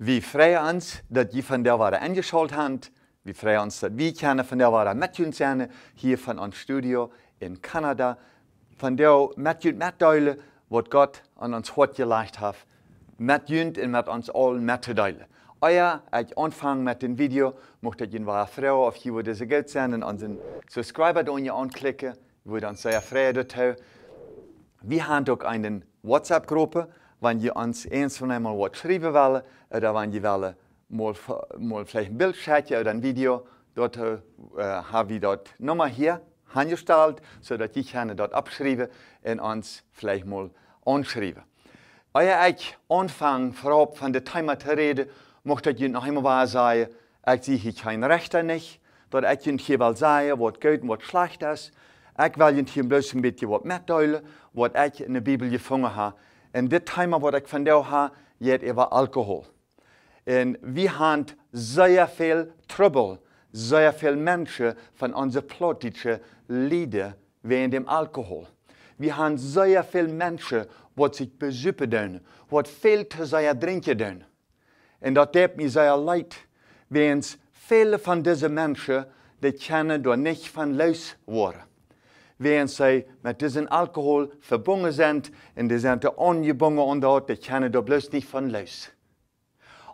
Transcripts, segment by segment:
Wir Vi freer ons dat je vandaag waren ingeschaltet hebt. Vi freer ons dat we von der Ware mit jullie zijn hier von unserem studio in Canada. Vandaag met jullie metdelen wat God aan ons hart gelegd heeft. Met jullie en met ons allen met te delen. Euer, ich anfangen mit dem Video, möchte ich eine freuen, auf hier diese Geld senden und unseren Subscriber da anklicken. anklicken, würde uns sehr freuen dazu. Wir haben auch eine WhatsApp-Gruppe, wenn ihr uns eins von einmal was schreiben wollt oder wenn die wollt, mal, mal vielleicht ein Bild schicken oder ein Video, dort äh, eh, eh, haben wir dort Nummer hier angestellt, sodass ich gerne dort abschreiben und uns vielleicht mal anschreiben. Euer ich anfange, vorab von der Thema zu reden, möchte ich noch einmal wahr sagen, ich sehe kein Rechter nicht, dort ich in hier will sagen, was gut und was schlecht ist. Ich will hier bloß ein bisschen was mitteilen, was ich in der Bibel gefunden habe en dit thema wat ik van jou ha, over alcohol. En we hebben zeer veel trouble, zeer veel mensen van onze politieke leden wegen alcohol. We hebben zeer veel mensen wat zich bezuipen doen, wat veel te zeer drinken doen. En dat deed me zeer leid, wegens vele van deze mensen die kennen door niet van luis worden. waarin zij met deze alcohol verbonden zijn en die zijn er ongebonden onderhoud, die kennen da bloß nicht von los.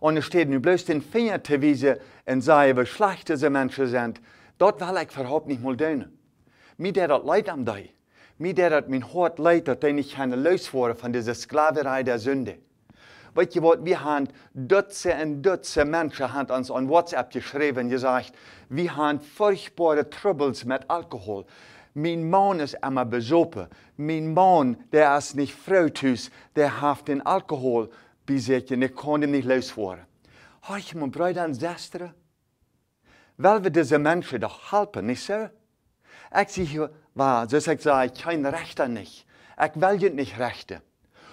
Und ich stehe nur bloß den Finger zu wiesen und sage, wie schlecht diese Menschen sind, dort will ich überhaupt nicht mal tun. Mir der das leid am Dei. Mir der das mein Hort leid, dass ich nicht keine Lös wurde von dieser Sklaverei der Sünde. Weißt ihr was, wir haben Dutzende und Dutzende Menschen haben uns an WhatsApp geschrieben und gesagt, wir haben furchtbare Troubles mit Alkohol. Mein Mann is immer bezopen. Mijn man, der is nicht fruitus, der heeft den Alkohol bezitten. Ik kann hem nicht losfahren. Hoi, mijn broeder en zuster? weil wir deze mensen toch helpen, niet zo? Ik zie hier, war, so ich sage, kein Rechter nicht. Ich will nicht Rechte.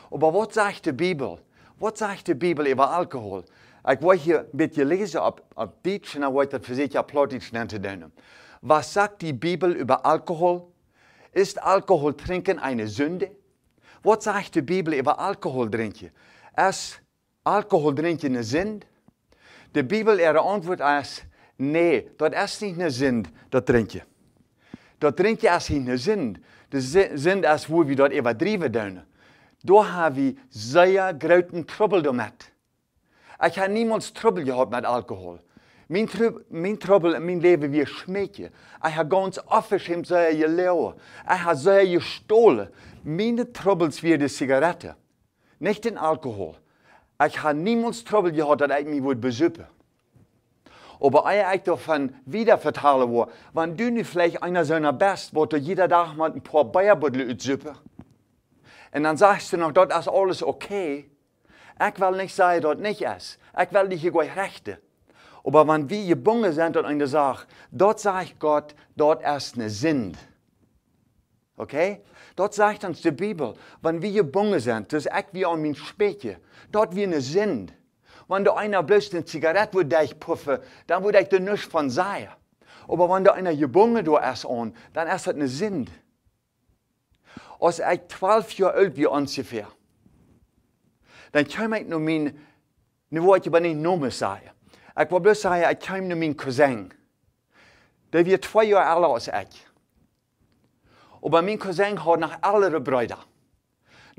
maar wat zegt de Bibel? Wat zegt de Bibel over alcohol? Ik wil hier een beetje lezen op, op Dietsch en dan wordt het voor zich op Plotitsch te doen. Was sagt die Bibel über Alkohol? Ist Alkohol trinken eine Sünde? Wat zegt de Bibel over Alkohol drinken? Is Alkohol drinken een zin? De Bibel er antwoord nee, dat is niet een zin, dat drinken. Dat drinken is niet een zin. De zin is hoe we dat overdrijven doen. Daar hebben we zeer grote trouble met. Ik heb niemals trouble gehad met Alkohol. Mein, trub, min trubbel, min leve vi smeke. Jeg har gått offerskim så jeg lever. Jeg har så jeg stole. Mine trubbels vi de sigaretter. Nicht den Alkohol. Ich habe niemals Trouble gehabt, dass ich mich würde Aber ich ich davon wieder vertalen war, wenn du nicht vielleicht einer seiner bist, wo du jeder Tag mal ein paar Bayerbüttel süppe. Und dann sagst du noch, dort ist alles okay. Ich will nicht sagen, dass dort nicht ist. Ich will dich hier gleich rechten. Aber wenn wir gebungen sind und eine Sache, dort sagt Gott, dort erst eine Sinn. Okay? Dort sagt uns die Bibel, wenn wir gebungen sind, das ist echt wie an mein Spätje, dort wie eine Sinn. Wenn da einer bloß eine Zigarette würde ich puffen, dann würde ich da nichts von sagen. Aber wenn da einer gebungen do erst an, dann erst hat eine Sinn. Als ich zwölf Jahre alt wie ungefähr, dann kann ich nur mein, ne wollte ich aber nicht nur sagen. Ek wil bloot sê ek kom na min cousin. Dit weer 2 jaar ouer as ek. En by min cousin het nog oudere broeder.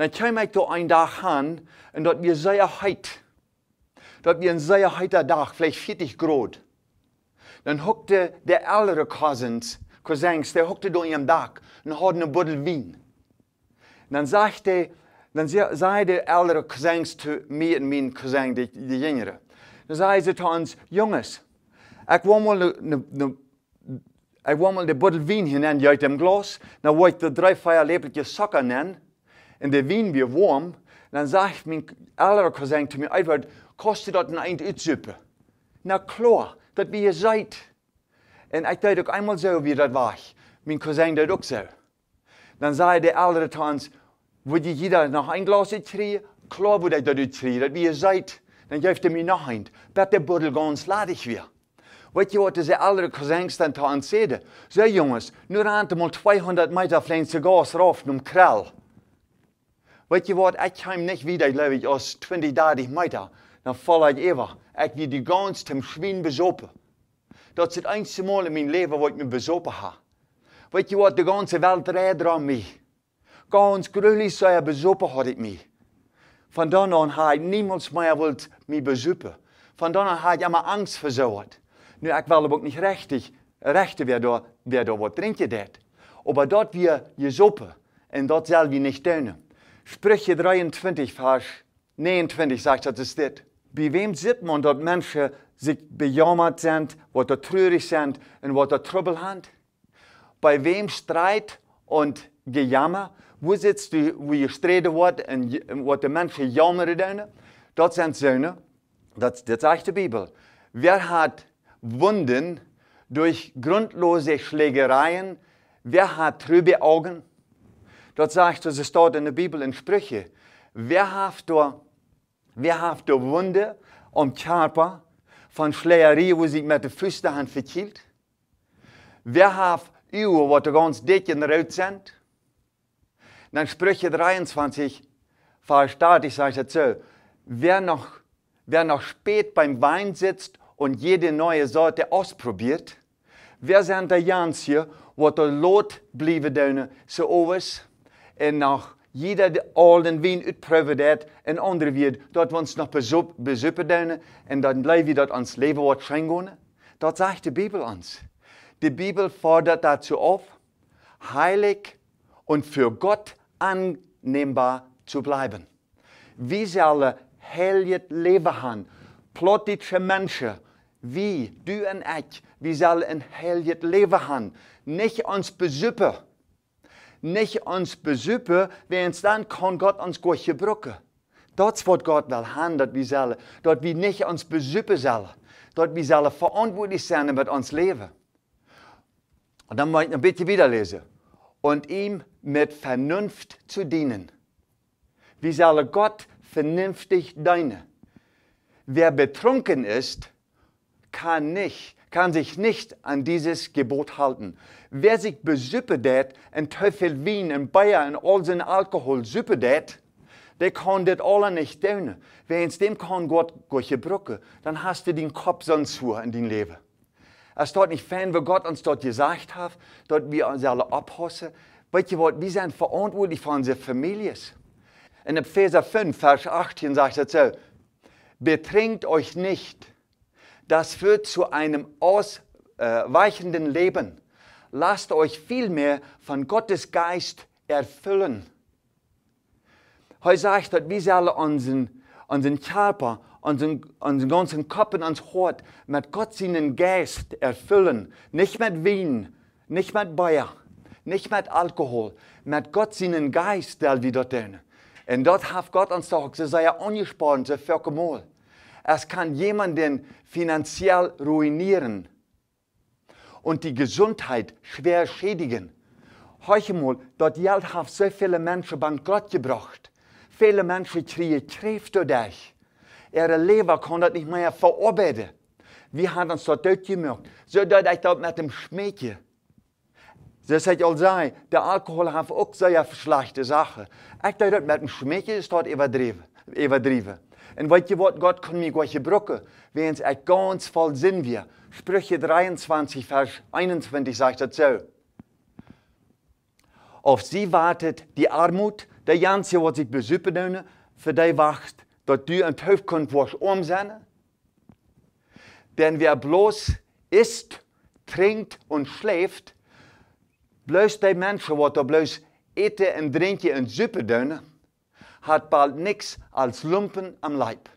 Dan kom ek toe eendag aan en dat weer sy heit. Dat weer 'n sy heiter dag, vielleicht 40 grad. Dan hoekte der oudere cousins, cousins, die hoekte door ihrem Dach en hadden 'n bottel wien. En dan sagte, dan zei de oudere cousins te mij en mijn cousin, die, die jüngere. Dis hy sê tans jonges. Ek wou mal ek wou mal die bottel wien hier en uit dem glas. Nou wou ek die drie vier lepeltjies sokker nen en die wien weer warm. Dan sagt mein älterer Cousin zu mir, Edward, kostet das eine Uitsuppe? Na klar, das wie ihr seid. Und ich dachte auch einmal so, wie das war. Mein Cousin dachte auch so. Dann sah der ältere Tanz, würde jeder noch ein Glas trinken? Klar würde ich das trinken, das wie ihr seid. dann läuft er mir nachhinein. de Buddel, ganz ladig weer. Weet je wat ze andere gezangstand aan zeiden? Ze jongens, nu rent hem al 200 meter flink gas raf naar Krel. Weet je wat, ik hem niet wieder, geloof als 20, 30 meter. Dan val ik even. Ik wie die gans hem schwin bezopen. Dat is het enige mal in mijn leven wat ik me bezopen heb. Weet je wat, de ganze wereld redt aan mij. Gans gruwelijk zou je bezopen had ik mij. Von dan an habe ich niemals mehr wilt mij besuppen. Von dan an habe ich immer angst verzorgd. ich will aber auch nicht richtig rechte, wer da, wer da was trinkt. je dat. Aber dort wir je soppen und dort selber nicht dünnen. Sprüche 23, Vers 29 sagt, das ist das. Bei wem sieht man, dort Menschen sich bejammert sind, was da traurig sind und was da Trouble haben? Bei wem Streit und Gejammer wo sitzt je wo je streden wordt en, je, en wat de Das sind doen? das, zijn zonen. Dat, Bibel. Wer hat Wunden durch grundlose Schlägereien? Wer hat trübe Augen? Dat zegt, dat staat in der Bibel in Sprüche. Wer hat da, wer hat door Wunde am Körper von Schlägerie, wo sich mit den Füßen verkielt? Wer hat Uhr, wat er ganz dick en Rot sind? dann Sprüche 23 verstarrt, ich sage dazu, wer noch, wer noch spät beim Wein sitzt und jede neue Sorte ausprobiert, wer sind der hier, wo der Lot bliebe deune so owas, und noch jeder alten Wein utprobiert hat, und andere wird, dort uns noch besuppen deune, und dann bleiben wir dort ans Leben wird schenken. Dort sagt die Bibel uns. Die Bibel fordert dazu auf, heilig und für Gott annehmbar zu bleiben. Wir sollen heilig leben haben. plötzliche Menschen, wie du und ich, wir sollen ein heiliges Leben haben. Nicht uns besüppen. Nicht uns besüppen, wenn dann kann Gott uns gut Brücke. Dort wird Gott will haben, dass wir sollen, dass wir nicht uns besüppen sollen. Dass wir sollen verantwortlich sein mit uns Leben. Und dann möchte ich ein bisschen wieder lesen und ihm mit Vernunft zu dienen. Wie soll Gott vernünftig dienen? Wer betrunken ist, kann nicht, kann sich nicht an dieses Gebot halten. Wer sich besüppedert, in Teufel Wien, in Bayern, in all seinen Alkohol süppedert, der kann das alle nicht tun. Wenn es dem kann Gott Gott Brücke, dann hast du den Kopf sonst zu in dein Leben ist dort nicht fern, wo Gott uns dort gesagt hat, dort wir uns alle abhossen. Weet je wat, wir sind verantwortlich für unsere Familien. In Epheser 5, Vers 18 sagt er so, betrinkt euch nicht. Das führt zu einem ausweichenden Leben. Lasst euch vielmehr von Gottes Geist erfüllen. Heute sagt, dass wir sollen unseren, unseren Körper unseren, unseren ganzen Kopf und uns Hort mit Gott seinen Geist erfüllen. Nicht mit Wein, nicht mit Bayer, nicht mit Alkohol, mit Gott seinen Geist, der wir dort tun. Und dort hat Gott uns gesagt, doch gesagt, er angesprochen, sie mal. Es kann jemanden finanziell ruinieren und die Gesundheit schwer schädigen. Heute mal, dort Geld hat so viele Menschen bankrott gebracht. Viele Menschen kriegen Kräfte durch ihre Leber konnte nicht mehr verarbeiten. Wir haben uns dort tot gemacht. So dort ich dort mit dem Schmähchen. Das hat auch sein, der Alkohol hat auch so eine schlechte Sache. Ich dachte, mit dem Schmähchen ist dort übertrieben. Und weißt du was, Gott kann mir gleich brücken, wenn es ganz voll sind wir. Sprüche 23, Vers 21 sagt das so. Auf sie wartet die Armut, der ganze, was sie besüppen für die wacht dat du en teuf kunt was omzennen? Denn wer bloß isst, trinkt und schläft, bloß die Menschen, die bloß eten und drinken und suppe deunen, hat bald nichts als Lumpen am Leib.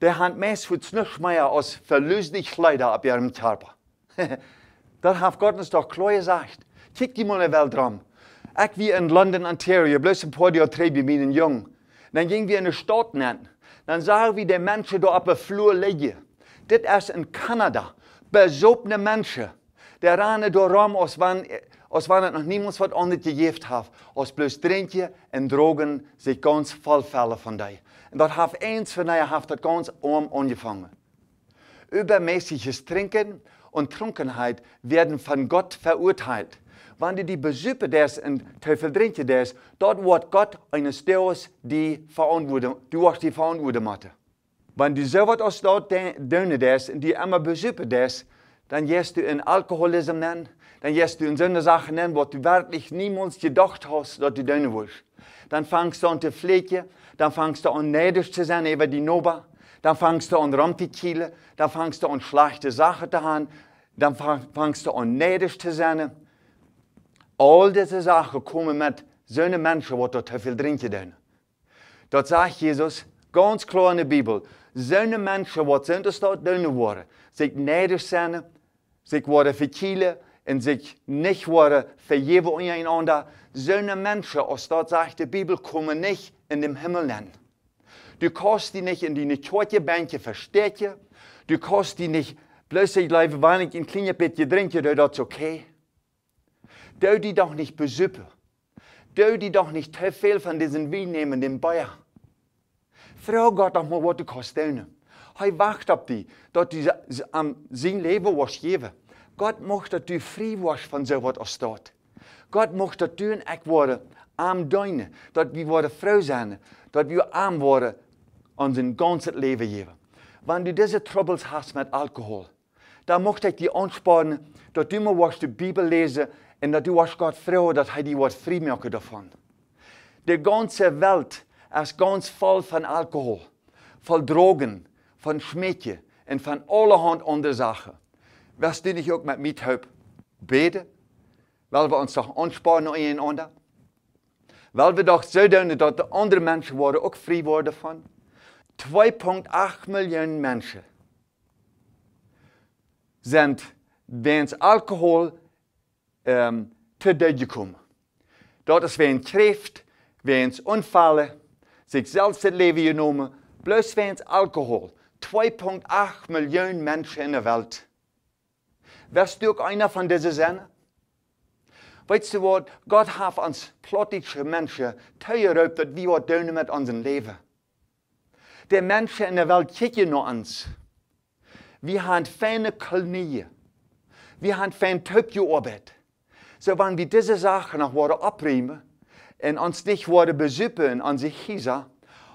Der hat meist für nicht mehr als verlöslich Kleider ab ihrem Körper. das hat Gott uns doch klar gesagt. Kick die mal in Welt rum. Ich wie in London, Ontario, bloß ein paar Jahre drei bei meinen Jungen. Dann gingen wir in eine Stadt nennen. dan sien wie die mense daar op 'n vloer lê. Dit is in Kanada, besopne mense. Daar aan deur rom as van as van nog niemand wat onder die jeft haf, as bloes drinkie en drogen se kans valvalle van daai. En dat haf eens vir nou haf dat kans om ongevange. Übermäßiges Trinken und Trunkenheit werden von Gott verurteilt. Wanneer die besuchen des und Teufel trinken des, dort wordt Gott eine Stelle, die verantworten, durch die verantworten matte. Wenn die wat als dort doen des en die immer besuchen des, dann gehst du in alcoholisme nen, dann gehst du in so Sachen nennen, du wirklich niemals gedacht had dat die doen willst. Dan fangst du aan te fliegen, dan fangst du aan neidisch zu sein über die Noba, dan fangst du aan rum te kielen, dann fangst du aan schlechte Sachen te gaan, dann fangst du aan neidisch zu sein. All diese Sachen kommen mit so einem Menschen, die dort viel trinken. Denn. Dort sagt Jesus ganz klar in der Bibel, so eine Menschen, die sind dort dünn worden, sich neidisch sind, sich worden verkielen und sich nicht worden vergeben untereinander, so eine Menschen, aus dort sagt die Bibel, kommen nicht in den Himmel nennen. Du kannst die nicht in die tote Bänke verstecken. Du kannst die nicht plötzlich bleiben, weil ich ein kleines bisschen trinke, das ist okay. Doe die doch nicht besüppe. Doe die doch nicht te veel von diesen willnehmenden Bayer. Frau Gott doch mal, was du te stellen. Hij wacht op die, dat die aan zijn leven was geven. God mocht dat u vrij was van zo wat er staat. God mocht dat u en ik worden arm duinen, dat we worden vrouw zijn, dat we arm worden aan zijn ganse leven geven. Wanneer u deze troubles hebt met alcohol, dan mocht ik die aansporen dat u maar was de Bijbel lezen en dat u als God vrouw dat hij die wordt vrijmaken daarvan. De ganze wereld is ganz vol van alcohol, van drogen, van schmetje en van allerhand andere zaken. Was dit niet ook met mithulp beden? Wel we ons toch ontsparen in een ander? Wel we toch zo doen dat de andere mensen worden ook vrij worden van? 2,8 miljoen mensen zijn weens alcohol um, te död kom. Dat is weens kreeft, een onvallen, zichzelf het leven genomen, bloos een alcohol. 2,8 miljoen mensen in de wereld. Wärst du auch einer von zinnen? Sendern? Weißt du was? Gott hat uns plottische Menschen dat wie wat doen mit ons Leben. Die Menschen in wereld Welt kicken ons. We hebben fijne feine Kolonie. Wir fijn tokyo arbeid. So, wenn wir diese Sachen noch worden abnehmen und uns nicht worden besippen an sich hieser,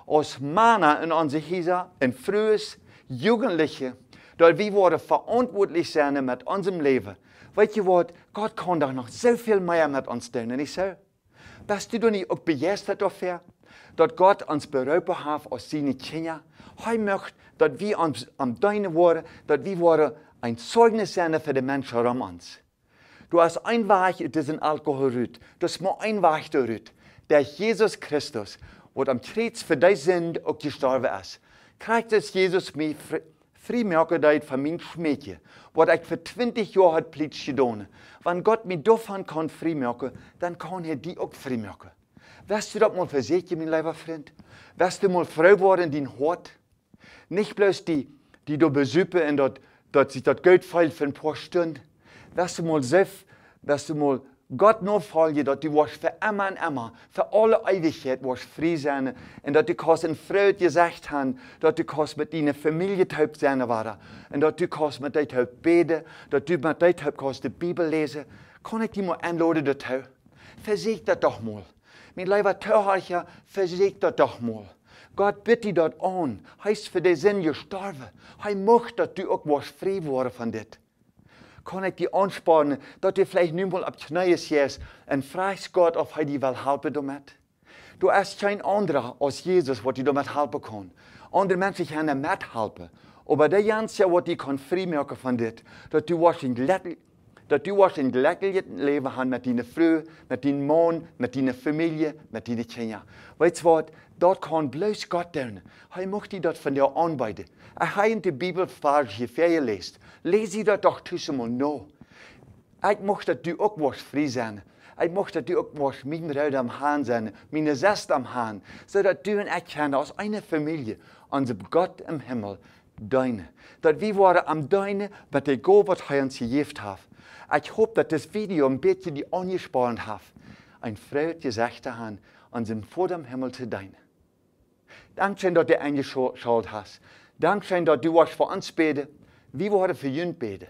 als Männer in an sich hieser, in frühes Jugendliche, dort wir worden verantwortlich sein mit unserem Leben. Weißt du was? Gott kann doch noch so viel mehr mit uns tun, nicht so? Bist du doch nicht auch begeistert dafür? dass Gott uns beraubt hat aus seinen Kindern. Er möchte, dass wir uns am Deine werden, dass wir ein Zeugnis sein für die Menschen um uns. Du hast ein einweicht diesen Alkohol rührt. Alkoholrut. Das muss einweicht der rührt. Der Jesus Christus, der am Kreuz für dein Sünde auch gestorben ist. Kriegt es Jesus mir vrijmakerheid van mijn schmeetje, wat ik voor twintig jaar had pleits gedaan. Wanneer God me daarvan kan vrijmaken, dann kann er die ook vrijmaken. Wärst du das mal verzekerd, mein lieber Freund? Wärst du mal vrij worden in die Hort? Nicht bloß die, die du besüppe und dort, dort sich das Geld feilt für ein paar Stunden, dat ze mal zelf, dat ze mal God nofalje, dat die was voor Emma en Emma, voor alle eeuwigheid was vrij zijn. En dat ik als een vrouw gezegd had, dat ik als met die familie thuis zijn waren. En dat ik als met die heb beden, dat u met die dit heb de Bijbel lezen. kan ik die maar aanloden dat huis? Verzeek dat toch mal. Mijn lieve tuighartje, verzeek dat toch mal. God bidt je dat aan. Hij is voor de zin gestorven. Hij mocht dat u ook was vrij worden van dit kan ik die aanspaar dat jy vlieg nu mal op knieë is en vraagt God of hij die wil helpen damit. Du is kein andere als Jesus, wat die doet helpen kan. Andere mensen kunnen hem met helpen. Maar de mensen wat die kan vrijmaken van dit, dat die in dat u in een leven had met die vrouw, met die man, met die familie, met die kinderen. Weet je wat? Dort kan bloß Gott tun. Hij die dat van jou aanbieden. Als hij in de je verder leest, lees je dat toch tussenmaal na. Ik mocht dat u ook wordt vrij zijn. Ik mocht dat u ook wordt mijn ruid am Haan zijn, mijn zest am Haan, zodat u en ik gaan als een familie, onze God im Himmel, duinen. Dat we waren am duinen met de God wat hij ons gegeven heeft. Ik hoop dat dit video een beetje die aangespannen heeft. Een vrouwtje zegt gezegd aan, aan zijn voor dem Himmel te duinen. Dankeschön, dass du aangeschaut hast. Dankeschön, dass du was voor ons beden. Wie worden voor jullie beden?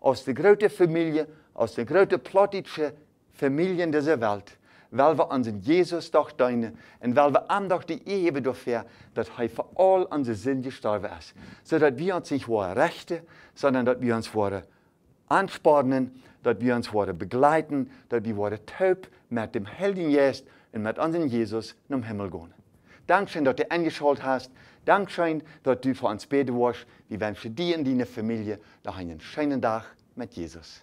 Aus der großen familie, aus der großen plotische familie deze wereld. Wel we onze Jezus toch und weil wir ihm aandacht die eeuwen dafür, dass er für all unsere Sünden gestorben ist, sodass wir uns nicht worden rechten, sondern dass wir uns worden anspornen, dat wir uns worden begleiten, dass wir worden taub mit dem Helden Jesus und mit unserem Jesus zum Himmel gehen. Dankeschön dass du eingeschaltet hast. Dankeschön, dass du für uns beten warst. Wir wünschen dir und deiner Familie noch einen schönen Tag mit Jesus.